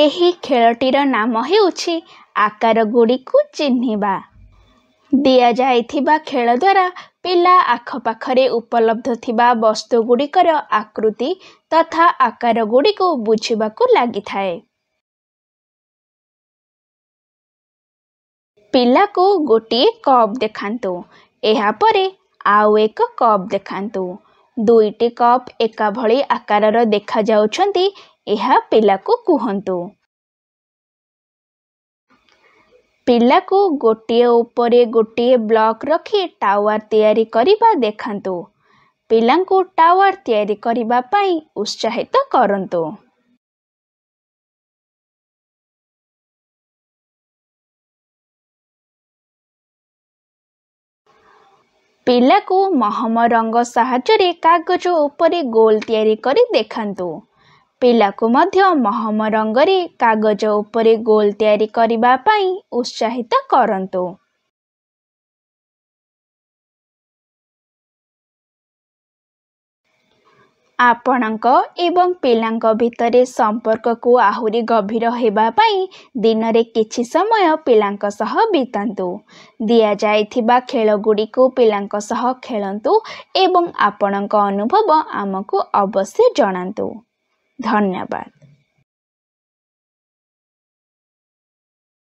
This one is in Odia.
ଏହି ଖେଳଟିର ନାମ ହେଉଛି ଆକାର ଗୁଡ଼ିକୁ ଚିହ୍ନିବା ଦିଆଯାଇଥିବା ଖେଳ ଦ୍ୱାରା ପିଲା ଆଖପାଖରେ ଉପଲବ୍ଧ ଥିବା ବସ୍ତୁ ଗୁଡ଼ିକର ଆକୃତି ତଥା ଆକାର ଗୁଡ଼ିକୁ ବୁଝିବାକୁ ଲାଗିଥାଏ ପିଲାକୁ ଗୋଟିଏ କପ୍ ଦେଖାନ୍ତୁ ଏହାପରେ ଆଉ ଏକ କପ୍ ଦେଖାନ୍ତୁ ଦୁଇଟି କପ୍ ଏକାଭଳି ଆକାରର ଦେଖାଯାଉଛନ୍ତି ଏହା ପିଲାକୁ କୁହନ୍ତୁ ପିଲାକୁ ଗୋଟିଏ ଉପରେ ଗୋଟିଏ ବ୍ଲକ୍ ରଖି ଟାୱାର ତିଆରି କରିବା ଦେଖାନ୍ତୁ ପିଲାଙ୍କୁ ଟାୱାର ତିଆରି କରିବା ପାଇଁ ଉତ୍ସାହିତ କରନ୍ତୁ ପିଲାକୁ ମହମ ରଙ୍ଗ ସାହାଯ୍ୟରେ କାଗଜ ଉପରେ ଗୋଲ ତିଆରି କରି ଦେଖାନ୍ତୁ ପିଲାକୁ ମଧ୍ୟ ମହମ ରଙ୍ଗରେ କାଗଜ ଉପରେ ଗୋଲ ତିଆରି କରିବା ପାଇଁ ଉତ୍ସାହିତ କରନ୍ତୁ ଆପଣଙ୍କ ଏବଂ ପିଲାଙ୍କ ଭିତରେ ସମ୍ପର୍କକୁ ଆହୁରି ଗଭୀର ହେବା ପାଇଁ ଦିନରେ କିଛି ସମୟ ପିଲାଙ୍କ ସହ ବିତାନ୍ତୁ ଦିଆଯାଇଥିବା ଖେଳଗୁଡ଼ିକୁ ପିଲାଙ୍କ ସହ ଖେଳନ୍ତୁ ଏବଂ ଆପଣଙ୍କ ଅନୁଭବ ଆମକୁ ଅବଶ୍ୟ ଜଣାନ୍ତୁ धन्यवाद